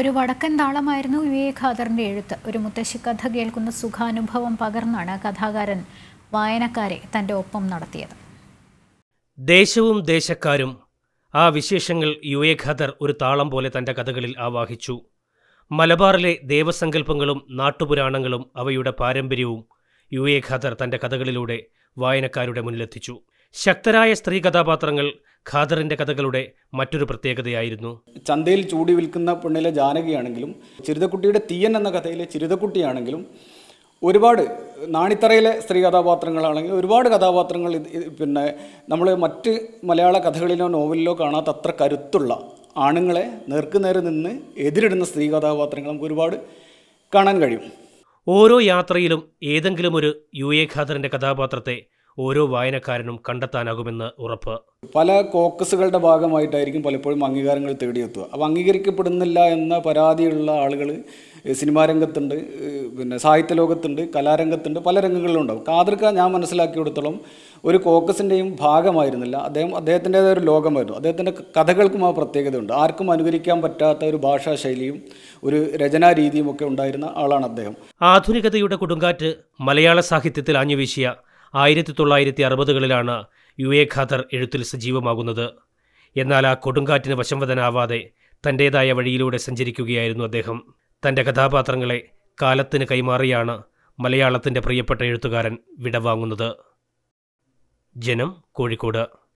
ഒരു വടക്കൻ താളമായിരുന്നു വിവേകാദറിൻ്റെ എഴുത്ത് ഒരു മുത്തശ്ശി കഥ കേൾക്കുന്ന സുഖാനുഭവം പകർന്നാണ് കഥാകാരൻ വായനക്കാരെ തൻ്റെ ഒപ്പം നടത്തിയത് ദേശവും ദേശക്കാരും ആ വിശേഷങ്ങൾ ഖദർ ഒരു താളം പോലെ തൻ്റെ കഥകളിൽ ആവാഹിച്ചു മലബാറിലെ ദേവസങ്കല്പങ്ങളും നാട്ടുപുരാണങ്ങളും അവയുടെ പാരമ്പര്യവും ഖദർ തൻ്റെ കഥകളിലൂടെ വായനക്കാരുടെ മുന്നിലെത്തിച്ചു ശക്തരായ സ്ത്രീ കഥാപാത്രങ്ങൾ ഖാദറിന്റെ കഥകളുടെ മറ്റൊരു പ്രത്യേകതയായിരുന്നു ചന്തയിൽ ചൂടി വിൽക്കുന്ന പെണ്ണിലെ ജാനകിയാണെങ്കിലും ചിരുതക്കുട്ടിയുടെ തീയൻ എന്ന കഥയിലെ ചിരുതക്കുട്ടിയാണെങ്കിലും ഒരുപാട് നാണിത്തറയിലെ സ്ത്രീ കഥാപാത്രങ്ങളാണെങ്കിൽ ഒരുപാട് കഥാപാത്രങ്ങൾ പിന്നെ നമ്മൾ മറ്റ് മലയാള കഥകളിലോ നോവലിലോ കാണാത്ത അത്ര കരുത്തുള്ള ആണുങ്ങളെ നേർക്കുനേരെ നിന്ന് എതിരിടുന്ന സ്ത്രീ കഥാപാത്രങ്ങൾ നമുക്ക് ഒരുപാട് കാണാൻ കഴിയും ഓരോ യാത്രയിലും ഏതെങ്കിലും ഒരു യു എ ഖാദറിൻ്റെ കഥാപാത്രത്തെ ഓരോ വായനക്കാരനും കണ്ടെത്താനാകുമെന്ന് ഉറപ്പ് പല കോക്കസുകളുടെ ഭാഗമായിട്ടായിരിക്കും പലപ്പോഴും അംഗീകാരങ്ങൾ തേടിയെത്തുക അപ്പോൾ അംഗീകരിക്കപ്പെടുന്നില്ല എന്ന പരാതിയുള്ള ആളുകൾ സിനിമാ രംഗത്തുണ്ട് പിന്നെ സാഹിത്യ ലോകത്തുണ്ട് കലാരംഗത്തുണ്ട് പല രംഗങ്ങളിലും ഉണ്ടാവും കാതിർക്ക ഞാൻ മനസ്സിലാക്കിയെടുത്തോളം ഒരു കോക്കസിൻ്റെയും ഭാഗമായിരുന്നില്ല അദ്ദേഹം അദ്ദേഹത്തിൻ്റെതായ ഒരു ലോകമായിരുന്നു അദ്ദേഹത്തിൻ്റെ കഥകൾക്കും ആ പ്രത്യേകതയുണ്ട് ആർക്കും അനുകരിക്കാൻ പറ്റാത്ത ഒരു ഭാഷാ ശൈലിയും ഒരു രചനാ രീതിയും ഒക്കെ ഉണ്ടായിരുന്ന ആളാണ് അദ്ദേഹം ആധുനികതയുടെ കൊടുങ്കാറ്റ് മലയാള സാഹിത്യത്തിൽ ആഞ്ഞുവീശിയ ആയിരത്തി തൊള്ളായിരത്തി അറുപതുകളിലാണ് യു എ ഖാദർ എഴുത്തിൽ സജീവമാകുന്നത് എന്നാൽ ആ കൊടുങ്കാറ്റിന് വശംവദനാവാതെ തൻ്റേതായ വഴിയിലൂടെ സഞ്ചരിക്കുകയായിരുന്നു അദ്ദേഹം തൻ്റെ കഥാപാത്രങ്ങളെ കാലത്തിന് കൈമാറിയാണ് മലയാളത്തിൻ്റെ പ്രിയപ്പെട്ട എഴുത്തുകാരൻ വിടവാങ്ങുന്നത് ജനം കോഴിക്കോട്